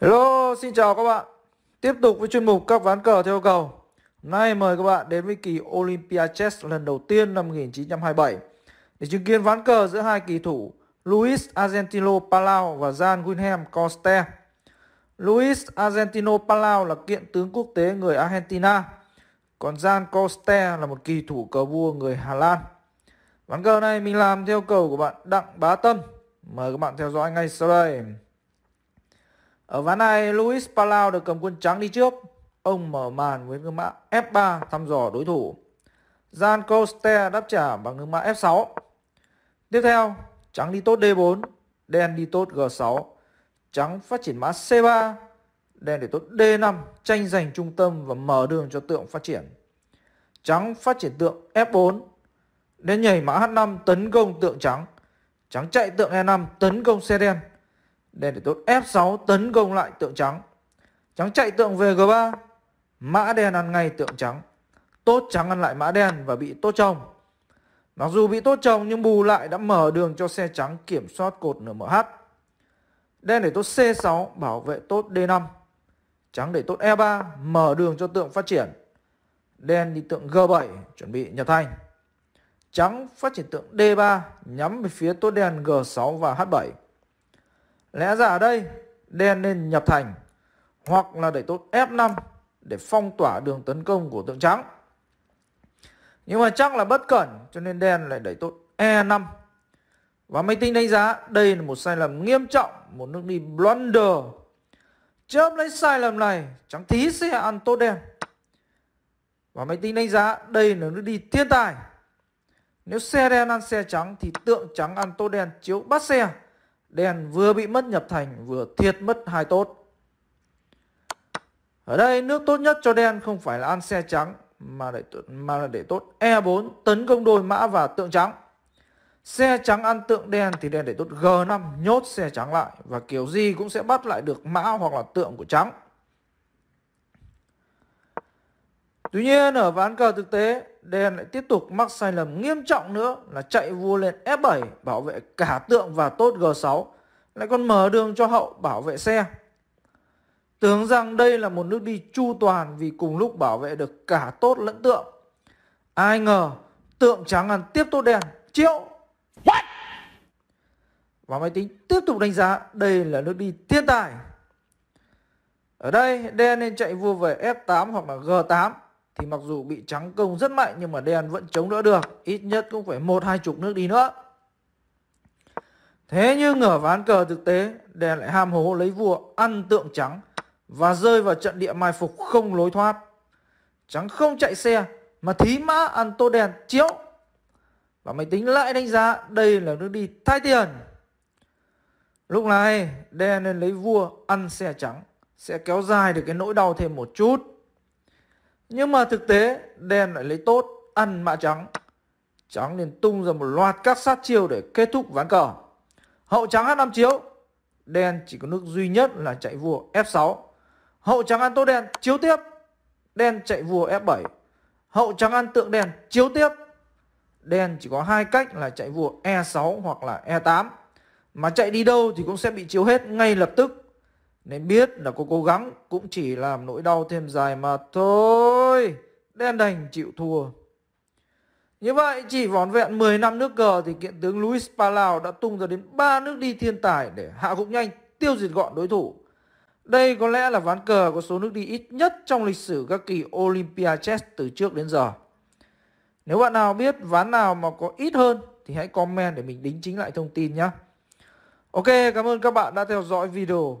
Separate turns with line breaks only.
Hello, xin chào các bạn. Tiếp tục với chuyên mục các ván cờ theo cầu. nay mời các bạn đến với kỳ Olympia Chess lần đầu tiên năm 1927 để chứng kiến ván cờ giữa hai kỳ thủ Luis Argentino Palau và Jan Wilhelm Coste. Luis Argentino Palau là kiện tướng quốc tế người Argentina, còn Jan Coste là một kỳ thủ cờ vua người Hà Lan. Ván cờ này mình làm theo cầu của bạn Đặng Bá Tâm. Mời các bạn theo dõi ngay sau đây. Ở ván này Luis Palau được cầm quân trắng đi trước. Ông mở màn với gương mã F3 thăm dò đối thủ. Jan Coste đáp trả bằng gương mã F6. Tiếp theo, trắng đi tốt D4, đen đi tốt G6. Trắng phát triển mã C3, đen để tốt D5 tranh giành trung tâm và mở đường cho tượng phát triển. Trắng phát triển tượng F4, đen nhảy mã H5 tấn công tượng trắng. Trắng chạy tượng E5 tấn công xe đen. Đen để tốt F6 tấn công lại tượng trắng. Trắng chạy tượng về G3. Mã đen ăn ngay tượng trắng. Tốt trắng ăn lại mã đen và bị tốt chồng. Mặc dù bị tốt chồng nhưng bù lại đã mở đường cho xe trắng kiểm soát cột nửa MH. Đen để tốt C6 bảo vệ tốt D5. Trắng để tốt E3 mở đường cho tượng phát triển. Đen đi tượng G7 chuẩn bị nhập thanh. Trắng phát triển tượng D3 nhắm về phía tốt đen G6 và H7. Lẽ ra ở đây đen nên nhập thành hoặc là đẩy tốt F5 để phong tỏa đường tấn công của tượng trắng. Nhưng mà chắc là bất cẩn cho nên đen lại đẩy tốt E5. Và máy tính đánh giá đây là một sai lầm nghiêm trọng, một nước đi blunder. Chớp lấy sai lầm này, trắng tí sẽ ăn tốt đen. Và máy tính đánh giá đây là nước đi thiên tài. Nếu xe đen ăn xe trắng thì tượng trắng ăn tốt đen chiếu bắt xe đen vừa bị mất nhập thành vừa thiệt mất hai tốt. Ở đây nước tốt nhất cho đen không phải là ăn xe trắng mà để mà là để tốt E4 tấn công đôi mã và tượng trắng. Xe trắng ăn tượng đen thì đen để tốt G5 nhốt xe trắng lại và kiểu gì cũng sẽ bắt lại được mã hoặc là tượng của trắng. Tuy nhiên ở ván cờ thực tế Đen lại tiếp tục mắc sai lầm nghiêm trọng nữa là chạy vua lên F7 bảo vệ cả tượng và tốt G6, lại còn mở đường cho hậu bảo vệ xe. Tưởng rằng đây là một nước đi chu toàn vì cùng lúc bảo vệ được cả tốt lẫn tượng. Ai ngờ tượng trắng ăn tiếp tốt đen, triệu! What? Và máy tính tiếp tục đánh giá đây là nước đi thiên tài. Ở đây đen nên chạy vua về F8 hoặc là G8 thì mặc dù bị trắng công rất mạnh nhưng mà đen vẫn chống đỡ được ít nhất cũng phải một hai chục nước đi nữa thế nhưng ở ván cờ thực tế đen lại ham hố lấy vua ăn tượng trắng và rơi vào trận địa mai phục không lối thoát trắng không chạy xe mà thí mã ăn tô đen chiếu và máy tính lại đánh giá đây là nước đi thay tiền lúc này đen nên lấy vua ăn xe trắng sẽ kéo dài được cái nỗi đau thêm một chút nhưng mà thực tế đen lại lấy tốt ăn mã trắng. Trắng liền tung ra một loạt các sát chiêu để kết thúc ván cờ. Hậu trắng ăn 5 chiếu. Đen chỉ có nước duy nhất là chạy vua F6. Hậu trắng ăn tốt đen chiếu tiếp. Đen chạy vua F7. Hậu trắng ăn tượng đen chiếu tiếp. Đen chỉ có hai cách là chạy vua E6 hoặc là E8. Mà chạy đi đâu thì cũng sẽ bị chiếu hết ngay lập tức nên biết là cô cố gắng cũng chỉ làm nỗi đau thêm dài mà thôi. Đen đành chịu thua. Như vậy chỉ vỏn vẹn 10 năm nước cờ thì kiện tướng Luis Palau đã tung ra đến 3 nước đi thiên tài để hạ gục nhanh, tiêu diệt gọn đối thủ. Đây có lẽ là ván cờ có số nước đi ít nhất trong lịch sử các kỳ Olympia Chess từ trước đến giờ. Nếu bạn nào biết ván nào mà có ít hơn thì hãy comment để mình đính chính lại thông tin nhé. Ok, cảm ơn các bạn đã theo dõi video.